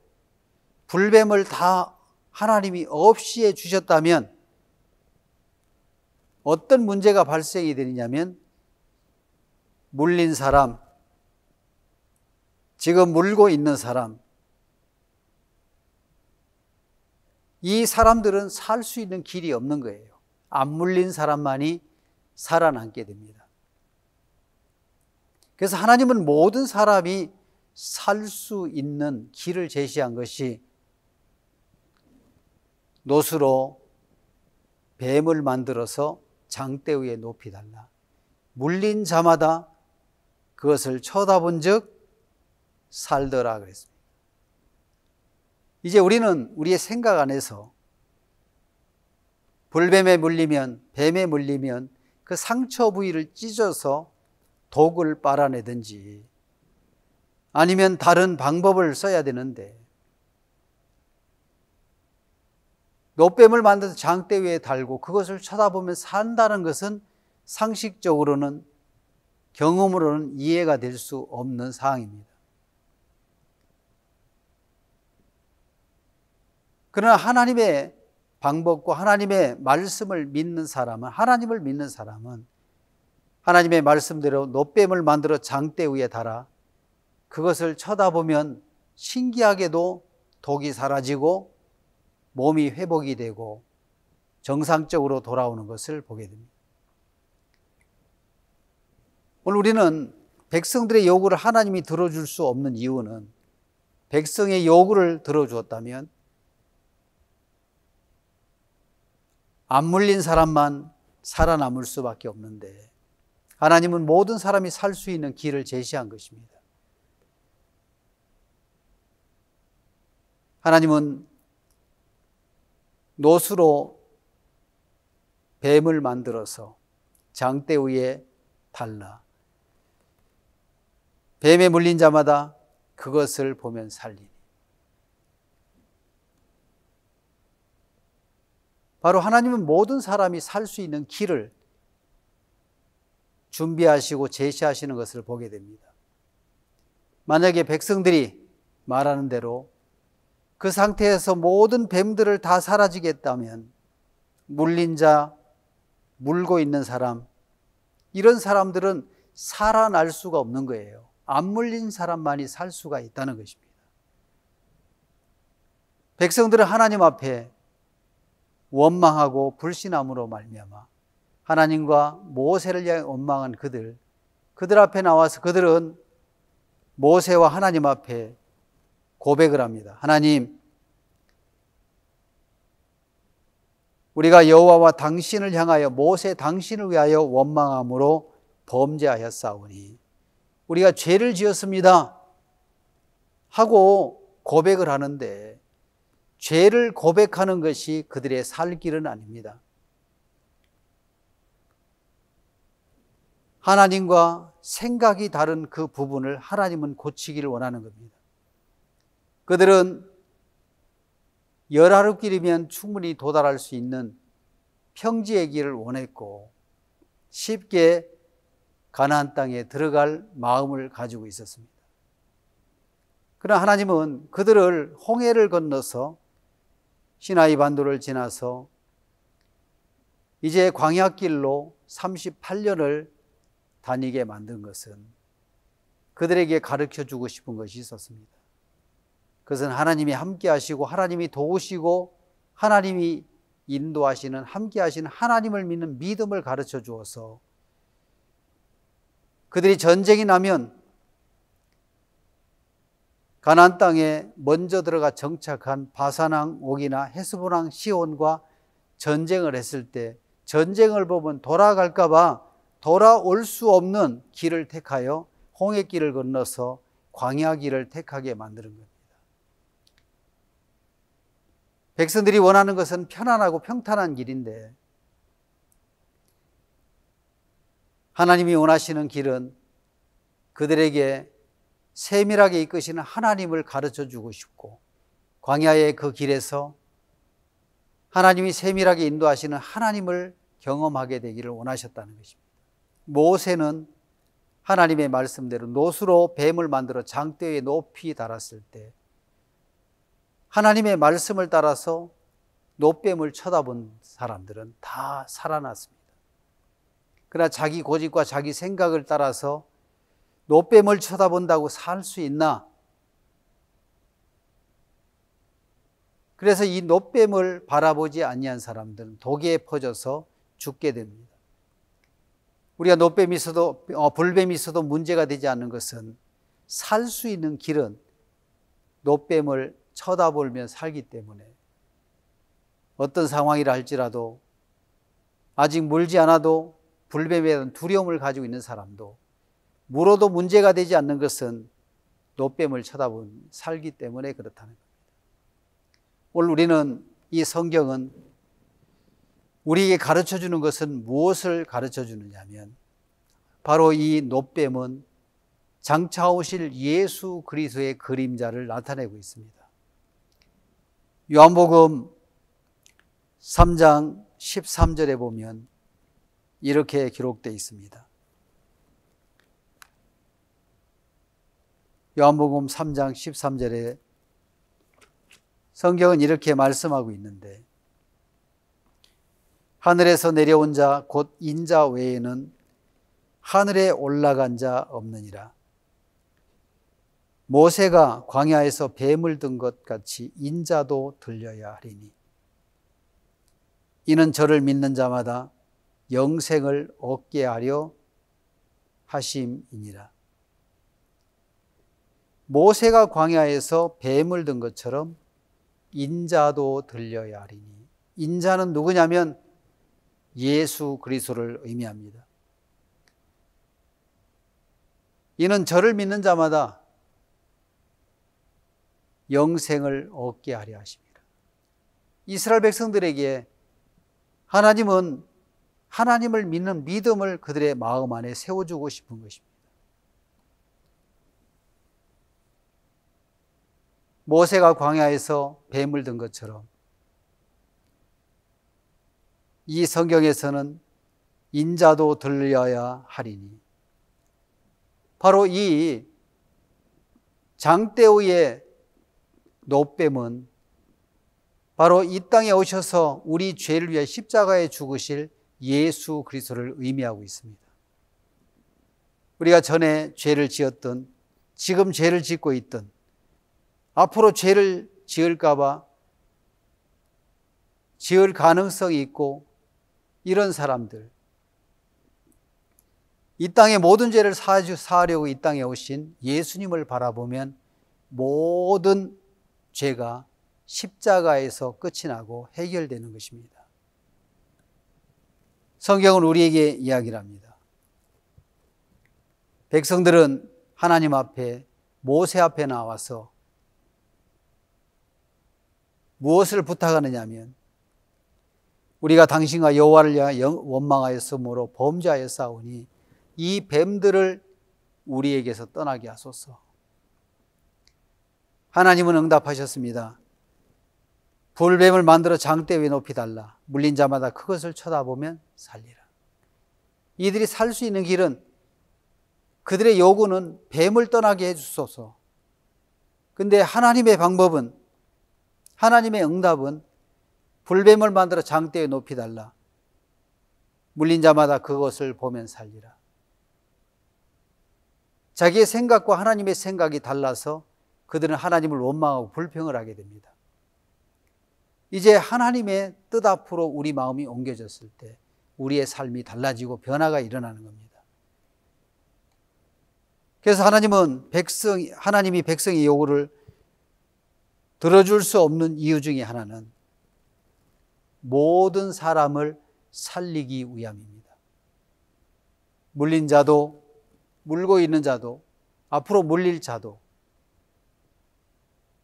불뱀을 다 하나님이 없이 해주셨다면 어떤 문제가 발생이 되느냐면 물린 사람, 지금 물고 있는 사람, 이 사람들은 살 수 있는 길이 없는 거예요. 안 물린 사람만이 살아남게 됩니다. 그래서 하나님은 모든 사람이 살 수 있는 길을 제시한 것이 노수로 뱀을 만들어서 장대 위에 높이 달라. 물린 자마다 그것을 쳐다본 즉 살더라 그랬습니다. 이제 우리는 우리의 생각 안에서 불뱀에 물리면 뱀에 물리면 그 상처 부위를 찢어서 독을 빨아내든지 아니면 다른 방법을 써야 되는데 노뱀을 만들어서 장대 위에 달고 그것을 쳐다보면 산다는 것은 상식적으로는 경험으로는 이해가 될 수 없는 상황입니다. 그러나 하나님의 방법과 하나님의 말씀을 믿는 사람은 하나님을 믿는 사람은 하나님의 말씀대로 노뱀을 만들어 장대 위에 달아 그것을 쳐다보면 신기하게도 독이 사라지고 몸이 회복이 되고 정상적으로 돌아오는 것을 보게 됩니다. 오늘 우리는 백성들의 요구를 하나님이 들어줄 수 없는 이유는 백성의 요구를 들어주었다면 안 물린 사람만 살아남을 수밖에 없는데 하나님은 모든 사람이 살 수 있는 길을 제시한 것입니다. 하나님은 노수로 뱀을 만들어서 장대 위에 달라 뱀에 물린 자마다 그것을 보면 살린 바로 하나님은 모든 사람이 살 수 있는 길을 준비하시고 제시하시는 것을 보게 됩니다. 만약에 백성들이 말하는 대로 그 상태에서 모든 뱀들을 다 사라지겠다면 물린 자, 물고 있는 사람, 이런 사람들은 살아날 수가 없는 거예요. 안 물린 사람만이 살 수가 있다는 것입니다. 백성들은 하나님 앞에 원망하고 불신함으로 말미암아 하나님과 모세를 향해 원망한 그들 그들 앞에 나와서 그들은 모세와 하나님 앞에 고백을 합니다. 하나님 우리가 여호와와 당신을 향하여 모세 당신을 위하여 원망함으로 범죄하였사오니 우리가 죄를 지었습니다 하고 고백을 하는데 죄를 고백하는 것이 그들의 살 길은 아닙니다. 하나님과 생각이 다른 그 부분을 하나님은 고치기를 원하는 겁니다. 그들은 열하루길이면 충분히 도달할 수 있는 평지의 길을 원했고 쉽게 가나안 땅에 들어갈 마음을 가지고 있었습니다. 그러나 하나님은 그들을 홍해를 건너서 시나이 반도를 지나서 이제 광야길로 38년을 다니게 만든 것은 그들에게 가르쳐 주고 싶은 것이 있었습니다. 그것은 하나님이 함께 하시고 하나님이 도우시고 하나님이 인도하시는 함께 하시는 하나님을 믿는 믿음을 가르쳐 주어서 그들이 전쟁이 나면 가나안 땅에 먼저 들어가 정착한 바산왕 옥이나 헤스본왕 시온과 전쟁을 했을 때 전쟁을 보면 돌아갈까 봐 돌아올 수 없는 길을 택하여 홍해길을 건너서 광야길을 택하게 만드는 겁니다. 백성들이 원하는 것은 편안하고 평탄한 길인데 하나님이 원하시는 길은 그들에게 세밀하게 이끄시는 하나님을 가르쳐 주고 싶고 광야의 그 길에서 하나님이 세밀하게 인도하시는 하나님을 경험하게 되기를 원하셨다는 것입니다. 모세는 하나님의 말씀대로 노수로 뱀을 만들어 장대에 높이 달았을 때 하나님의 말씀을 따라서 노뱀을 쳐다본 사람들은 다 살아났습니다. 그러나 자기 고집과 자기 생각을 따라서 노뱀을 쳐다본다고 살 수 있나? 그래서 이 노뱀을 바라보지 아니한 사람들은 독에 퍼져서 죽게 됩니다. 우리가 노뱀이 있어도 어, 불뱀이 있어도 문제가 되지 않는 것은 살 수 있는 길은 노뱀을 쳐다보면 살기 때문에 어떤 상황이라 할지라도 아직 물지 않아도 불뱀에 대한 두려움을 가지고 있는 사람도 물어도 문제가 되지 않는 것은 노뱀을 쳐다본 살기 때문에 그렇다는 겁니다. 오늘 우리는 이 성경은 우리에게 가르쳐 주는 것은 무엇을 가르쳐 주느냐면 바로 이 노뱀은 장차 오실 예수 그리스도의 그림자를 나타내고 있습니다. 요한복음 3장 13절에 보면 이렇게 기록되어 있습니다. 요한복음 3장 13절에 성경은 이렇게 말씀하고 있는데 하늘에서 내려온 자 곧 인자 외에는 하늘에 올라간 자 없느니라 모세가 광야에서 뱀을 든 것 같이 인자도 들려야 하리니 이는 저를 믿는 자마다 영생을 얻게 하려 하심이니라 모세가 광야에서 뱀을 든 것처럼 인자도 들려야 하리니 인자는 누구냐면 예수 그리스도를 의미합니다. 이는 저를 믿는 자마다 영생을 얻게 하려 하십니다. 이스라엘 백성들에게 하나님은 하나님을 믿는 믿음을 그들의 마음 안에 세워주고 싶은 것입니다. 모세가 광야에서 뱀을 든 것처럼 이 성경에서는 인자도 들려야 하리니 바로 이 장대우의 노뱀은 바로 이 땅에 오셔서 우리 죄를 위해 십자가에 죽으실 예수 그리스도를 의미하고 있습니다. 우리가 전에 죄를 지었던 지금 죄를 짓고 있던 앞으로 죄를 지을까봐 지을 가능성이 있고 이런 사람들 이 땅의 모든 죄를 사하려고 이 땅에 오신 예수님을 바라보면 모든 죄가 십자가에서 끝이 나고 해결되는 것입니다. 성경은 우리에게 이야기를 합니다. 백성들은 하나님 앞에 모세 앞에 나와서 무엇을 부탁하느냐 면 우리가 당신과 여호와를 향하여 원망하였으므로 범죄하여 싸우니 이 뱀들을 우리에게서 떠나게 하소서. 하나님은 응답하셨습니다. 불뱀을 만들어 장대 위에 높이 달라. 물린 자마다 그것을 쳐다보면 살리라. 이들이 살 수 있는 길은 그들의 요구는 뱀을 떠나게 해주소서. 근데 하나님의 방법은 하나님의 응답은 불뱀을 만들어 장대에 높이 달라. 물린 자마다 그것을 보면 살리라. 자기의 생각과 하나님의 생각이 달라서 그들은 하나님을 원망하고 불평을 하게 됩니다. 이제 하나님의 뜻 앞으로 우리 마음이 옮겨졌을 때 우리의 삶이 달라지고 변화가 일어나는 겁니다. 그래서 하나님은 백성, 하나님이 백성의 요구를 들어줄 수 없는 이유 중에 하나는 모든 사람을 살리기 위함입니다. 물린 자도, 물고 있는 자도, 앞으로 물릴 자도,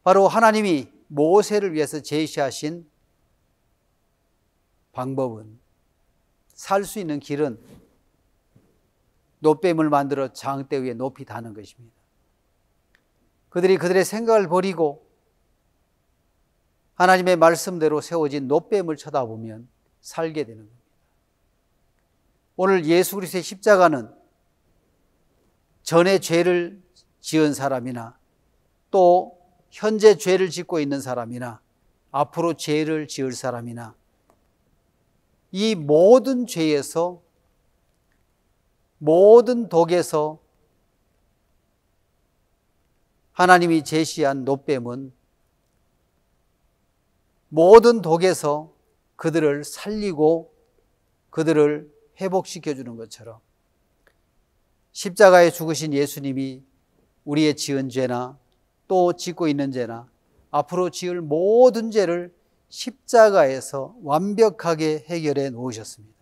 바로 하나님이 모세를 위해서 제시하신 방법은 살 수 있는 길은 노뱀을 만들어 장대 위에 높이 다는 것입니다. 그들이 그들의 생각을 버리고 하나님의 말씀대로 세워진 노뱀을 쳐다보면 살게 되는 겁니다. 오늘 예수 그리스의 십자가는 전에 죄를 지은 사람이나 또 현재 죄를 짓고 있는 사람이나 앞으로 죄를 지을 사람이나 이 모든 죄에서 모든 독에서 하나님이 제시한 노뱀은 모든 독에서 그들을 살리고 그들을 회복시켜 주는 것처럼 십자가에 죽으신 예수님이 우리의 지은 죄나 또 짓고 있는 죄나 앞으로 지을 모든 죄를 십자가에서 완벽하게 해결해 놓으셨습니다.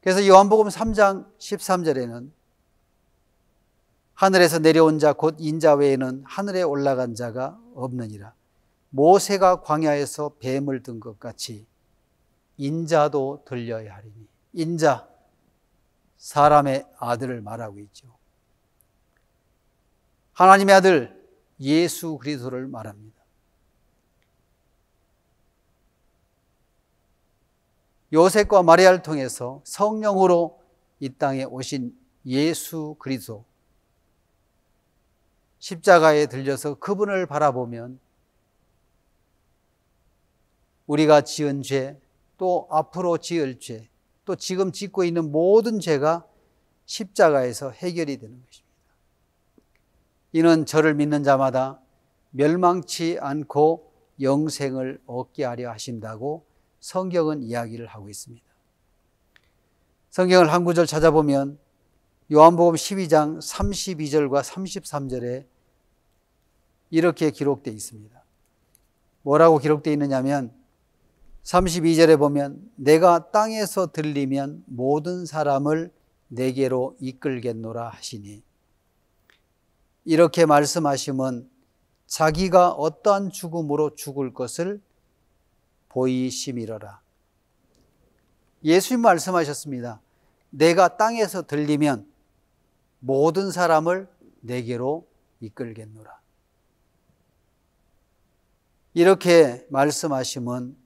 그래서 요한복음 3장 13절에는 하늘에서 내려온 자 곧 인자 외에는 하늘에 올라간 자가 없느니라. 모세가 광야에서 뱀을 든 것 같이 인자도 들려야 하리니 인자 사람의 아들을 말하고 있죠. 하나님의 아들 예수 그리스도를 말합니다. 요셉과 마리아를 통해서 성령으로 이 땅에 오신 예수 그리스도 십자가에 들려서 그분을 바라보면 우리가 지은 죄, 또 앞으로 지을 죄, 또 지금 짓고 있는 모든 죄가 십자가에서 해결이 되는 것입니다. 이는 저를 믿는 자마다 멸망치 않고 영생을 얻게 하려 하신다고 성경은 이야기를 하고 있습니다. 성경을 한 구절 찾아보면 요한복음 12장 32절과 33절에 이렇게 기록되 있습니다. 뭐라고 기록되 있느냐면 32절에 보면 내가 땅에서 들리면 모든 사람을 내게로 이끌겠노라 하시니 이렇게 말씀하심은 자기가 어떠한 죽음으로 죽을 것을 보이심이러라. 예수님 말씀하셨습니다. 내가 땅에서 들리면 모든 사람을 내게로 이끌겠노라. 이렇게 말씀하심은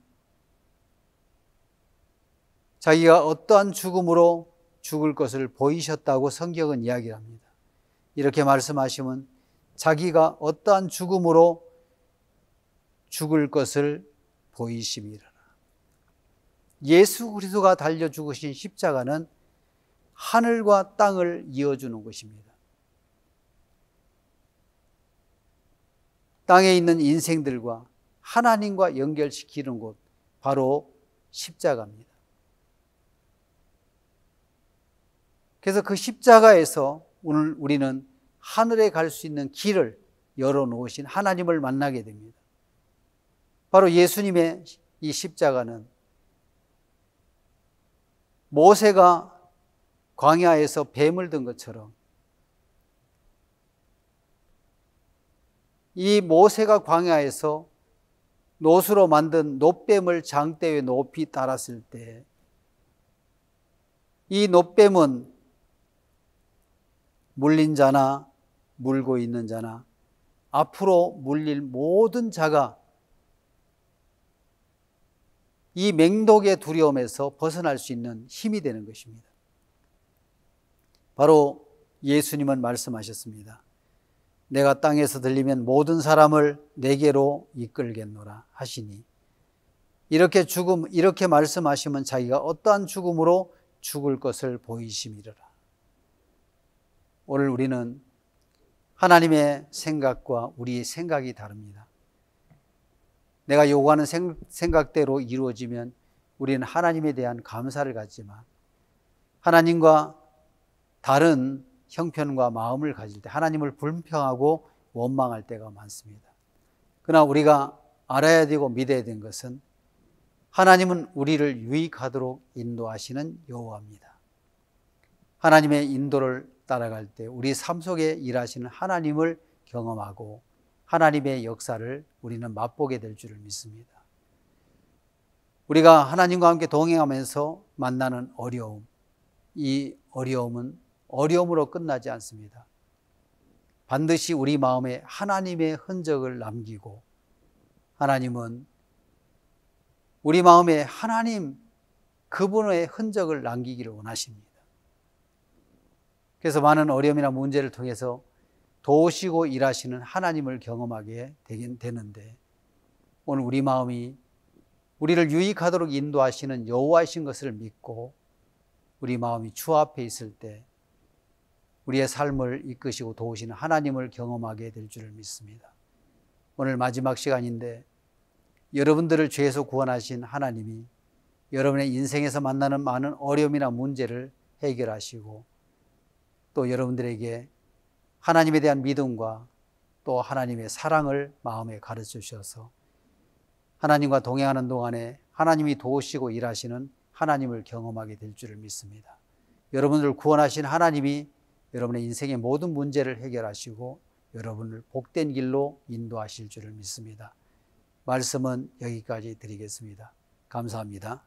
자기가 어떠한 죽음으로 죽을 것을 보이셨다고 성경은 이야기합니다. 이렇게 말씀하시면 자기가 어떠한 죽음으로 죽을 것을 보이심이라. 예수 그리스도가 달려 죽으신 십자가는 하늘과 땅을 이어주는 것입니다. 땅에 있는 인생들과 하나님과 연결시키는 곳 바로 십자가입니다. 그래서 그 십자가에서 오늘 우리는 하늘에 갈 수 있는 길을 열어놓으신 하나님을 만나게 됩니다. 바로 예수님의 이 십자가는 모세가 광야에서 뱀을 든 것처럼 이 모세가 광야에서 노수로 만든 노뱀을 장대 에 높이 따랐을 때 이 노뱀은 물린 자나 물고 있는 자나 앞으로 물릴 모든 자가 이 맹독의 두려움에서 벗어날 수 있는 힘이 되는 것입니다. 바로 예수님은 말씀하셨습니다. 내가 땅에서 들리면 모든 사람을 내게로 이끌겠노라 하시니 이렇게 죽음 이렇게 말씀하시면 자기가 어떠한 죽음으로 죽을 것을 보이심이라 오늘 우리는 하나님의 생각과 우리의 생각이 다릅니다. 내가 요구하는 생각대로 이루어지면 우리는 하나님에 대한 감사를 갖지만 하나님과 다른 형편과 마음을 가질 때 하나님을 불평하고 원망할 때가 많습니다. 그러나 우리가 알아야 되고 믿어야 된 것은 하나님은 우리를 유익하도록 인도하시는 여호와입니다. 하나님의 인도를 따라갈 때 우리 삶 속에 일하시는 하나님을 경험하고 하나님의 역사를 우리는 맛보게 될 줄을 믿습니다. 우리가 하나님과 함께 동행하면서 만나는 어려움, 이 어려움은 어려움으로 끝나지 않습니다. 반드시 우리 마음에 하나님의 흔적을 남기고 하나님은 우리 마음에 하나님 그분의 흔적을 남기기를 원하십니다. 그래서 많은 어려움이나 문제를 통해서 도우시고 일하시는 하나님을 경험하게 되긴 되는데 오늘 우리 마음이 우리를 유익하도록 인도하시는 여호와이신 것을 믿고 우리 마음이 주 앞에 있을 때 우리의 삶을 이끄시고 도우시는 하나님을 경험하게 될 줄을 믿습니다. 오늘 마지막 시간인데 여러분들을 죄에서 구원하신 하나님이 여러분의 인생에서 만나는 많은 어려움이나 문제를 해결하시고 또 여러분들에게 하나님에 대한 믿음과 또 하나님의 사랑을 마음에 가르쳐 주셔서 하나님과 동행하는 동안에 하나님이 도우시고 일하시는 하나님을 경험하게 될 줄을 믿습니다. 여러분을 구원하신 하나님이 여러분의 인생의 모든 문제를 해결하시고 여러분을 복된 길로 인도하실 줄을 믿습니다. 말씀은 여기까지 드리겠습니다. 감사합니다.